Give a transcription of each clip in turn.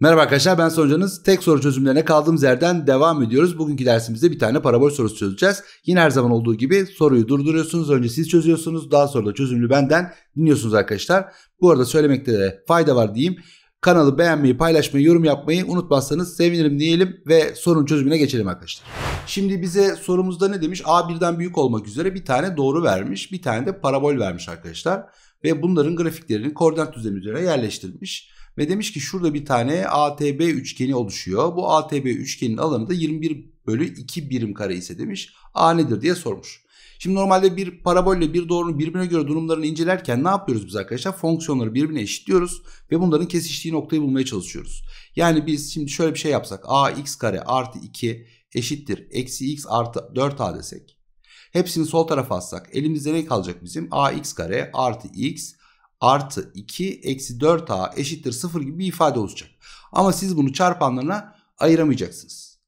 Merhaba arkadaşlar ben sonucanız. Tek soru çözümlerine kaldığımız yerden devam ediyoruz. Bugünkü dersimizde bir tane parabol sorusu çözeceğiz. Yine her zaman olduğu gibi soruyu durduruyorsunuz. Önce siz çözüyorsunuz. Daha sonra da çözümünü benden dinliyorsunuz arkadaşlar. Bu arada söylemekte de fayda var diyeyim. Kanalı beğenmeyi, paylaşmayı, yorum yapmayı unutmazsanız sevinirim diyelim ve sorun çözümüne geçelim arkadaşlar. Şimdi bize sorumuzda ne demiş? A birden büyük olmak üzere bir tane doğru vermiş, bir tane de parabol vermiş arkadaşlar. Ve bunların grafiklerini koordinat düzlemi üzerine yerleştirmiş. Ve demiş ki şurada bir tane ATB üçgeni oluşuyor. Bu ATB üçgenin alanı da 21 bölü 2 birim kare ise demiş. A nedir diye sormuş. Şimdi normalde bir parabolle bir doğrunun birbirine göre durumlarını incelerken ne yapıyoruz biz arkadaşlar? Fonksiyonları birbirine eşitliyoruz ve bunların kesiştiği noktayı bulmaya çalışıyoruz. Yani biz şimdi şöyle bir şey yapsak. a x kare artı 2 eşittir. Eksi x artı 4a desek. Hepsini sol tarafa atsak elimizde ne kalacak bizim? a x kare artı x artı 2 eksi 4a eşittir 0 gibi bir ifade olacak. Ama siz bunu çarpanlarına ayıramayacaksınız.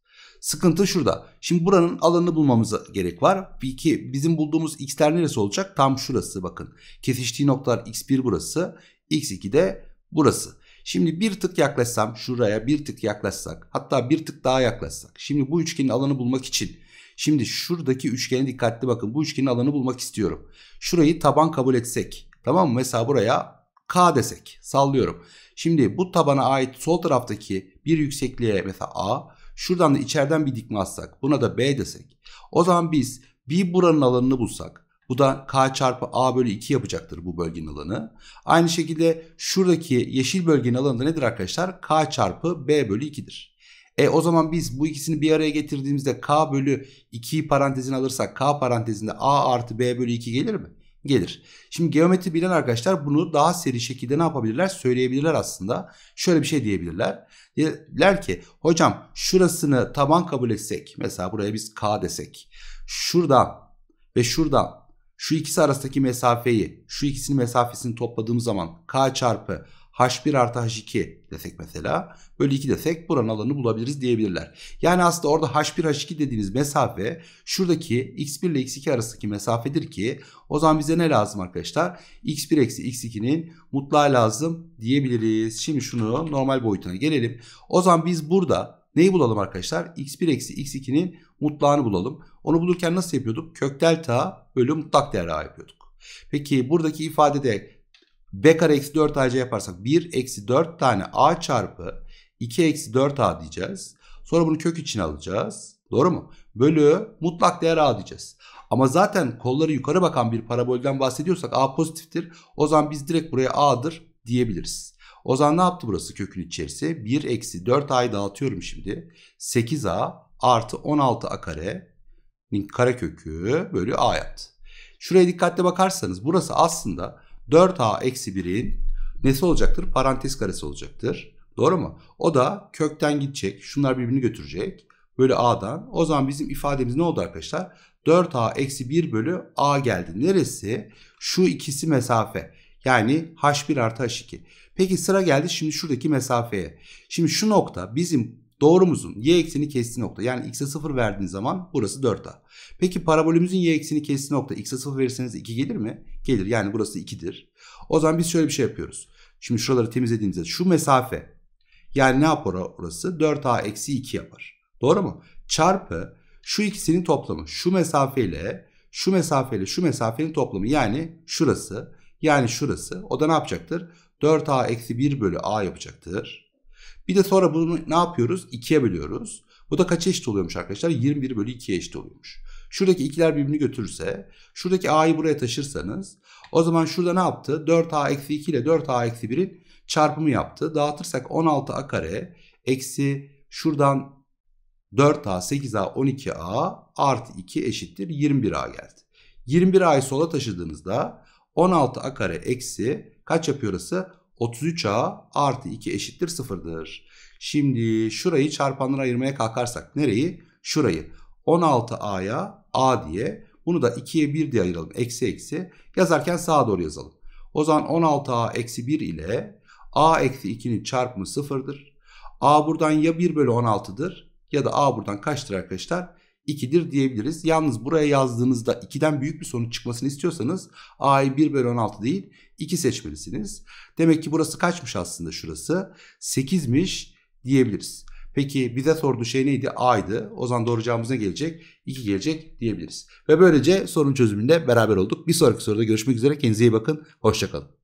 Sıkıntı şurada. Şimdi buranın alanını bulmamıza gerek var. Ki bizim bulduğumuz x'ler neresi olacak? Tam şurası bakın. Kesiştiği noktalar x1 burası. x2 de burası. Şimdi bir tık yaklaşsam şuraya bir tık yaklaşsak hatta bir tık daha yaklaşsak. Şimdi bu üçgenin alanı bulmak için şimdi şuradaki üçgene dikkatli bakın bu üçgenin alanı bulmak istiyorum. Şurayı taban kabul etsek Tamam mı? Mesela buraya K desek. Sallıyorum. Şimdi bu tabana ait sol taraftaki bir yüksekliğe mesela A. Şuradan da içeriden bir dikme atsak. Buna da B desek. O zaman biz bir buranın alanını bulsak. Bu da K çarpı A bölü 2 yapacaktır bu bölgenin alanı. Aynı şekilde şuradaki yeşil bölgenin alanı da nedir arkadaşlar? K çarpı B bölü 2'dir. E o zaman biz bu ikisini bir araya getirdiğimizde K bölü 2'yi parantezine alırsak K parantezinde A artı B bölü 2 gelir mi? gelir. Şimdi geometri bilen arkadaşlar bunu daha seri şekilde ne yapabilirler? Söyleyebilirler aslında. Şöyle bir şey diyebilirler. Diyorlar ki hocam şurasını taban kabul etsek. Mesela buraya biz K desek. Şuradan ve şuradan şu ikisi arasındaki mesafeyi şu ikisinin mesafesini topladığımız zaman K çarpı H1 artı H2 desek mesela böyle 2 desek buranın alanını bulabiliriz diyebilirler. Yani aslında orada H1 H2 dediğiniz mesafe şuradaki X1 ile X2 arasındaki mesafedir ki o zaman bize ne lazım arkadaşlar? X1 eksi X2'nin mutlağı lazım diyebiliriz. Şimdi şunu normal boyutuna gelelim. O zaman biz burada neyi bulalım arkadaşlar? X1 eksi X2'nin mutlağını bulalım. Onu bulurken nasıl yapıyorduk? Kök delta bölü mutlak değer A yapıyorduk. Peki buradaki ifadede B kare eksi 4AC yaparsak 1 eksi 4 tane A çarpı 2 eksi 4A diyeceğiz. Sonra bunu kök için alacağız. Doğru mu? Bölü mutlak değer A diyeceğiz. Ama zaten kolları yukarı bakan bir parabolden bahsediyorsak A pozitiftir. O zaman biz direkt buraya A'dır diyebiliriz. O zaman ne yaptı burası kökün içerisi? 1 eksi 4A'yı dağıtıyorum şimdi. 8A artı 16A kare karenin karekökü bölü A yaptı. Şuraya dikkatle bakarsanız burası aslında 4a eksi 1'in nesi olacaktır? Parantez karesi olacaktır. Doğru mu? O da kökten gidecek. Şunlar birbirini götürecek. Bölü a'dan. O zaman bizim ifademiz ne oldu arkadaşlar? 4a eksi 1 bölü a geldi. Neresi? Şu ikisi mesafe. Yani h1 artı h2. Peki sıra geldi şimdi şuradaki mesafeye. Şimdi şu nokta bizim Doğru musun? Y ekseni kestiği nokta. Yani x'e 0 verdiğin zaman burası 4a. Peki parabolümüzün y ekseni kestiği nokta x'e 0 verirseniz 2 gelir mi? Gelir. Yani burası 2'dir. O zaman biz şöyle bir şey yapıyoruz. Şimdi şuraları temizlediğimizde şu mesafe yani ne yapar orası? 4a eksi 2 yapar. Doğru mu? Çarpı şu ikisinin toplamı. Şu mesafeyle şu mesafeyle şu mesafenin toplamı yani şurası yani şurası. O da ne yapacaktır? 4a eksi 1 bölü a yapacaktır. Bir de sonra bunu ne yapıyoruz? 2'ye bölüyoruz. Bu da kaça eşit oluyormuş arkadaşlar? 21 bölü 2'ye eşit oluyormuş. Şuradaki ikiler birbirini götürürse, şuradaki a'yı buraya taşırsanız o zaman şurada ne yaptı? 4a eksi 2 ile 4a eksi 1'in çarpımı yaptı. Dağıtırsak 16a kare eksi şuradan 4a, 8a, 12a artı 2 eşittir 21a geldi. 21a'yı sola taşıdığınızda 16a kare eksi kaç yapıyor orası? 33A artı 2 eşittir 0'dır. Şimdi şurayı çarpanlara ayırmaya kalkarsak nereyi? Şurayı 16A'ya A diye bunu da 2'ye 1 diye ayıralım. Eksi eksi yazarken sağa doğru yazalım. O zaman 16A eksi 1 ile A eksi 2'nin çarpımı 0'dır. A buradan ya 1 bölü 16'dır ya da A buradan kaçtır arkadaşlar? 2'dir diyebiliriz. Yalnız buraya yazdığınızda 2'den büyük bir sonuç çıkmasını istiyorsanız A'yı 1 bölü 16 değil 2 seçmelisiniz. Demek ki burası kaçmış aslında şurası? 8'miş diyebiliriz. Peki bize sorduğu şey neydi? A'ydı. O zaman doğuracağımız ne gelecek? 2 gelecek diyebiliriz. Ve böylece sorun çözümünde beraber olduk. Bir sonraki soruda görüşmek üzere. Kendinize iyi bakın. Hoşçakalın.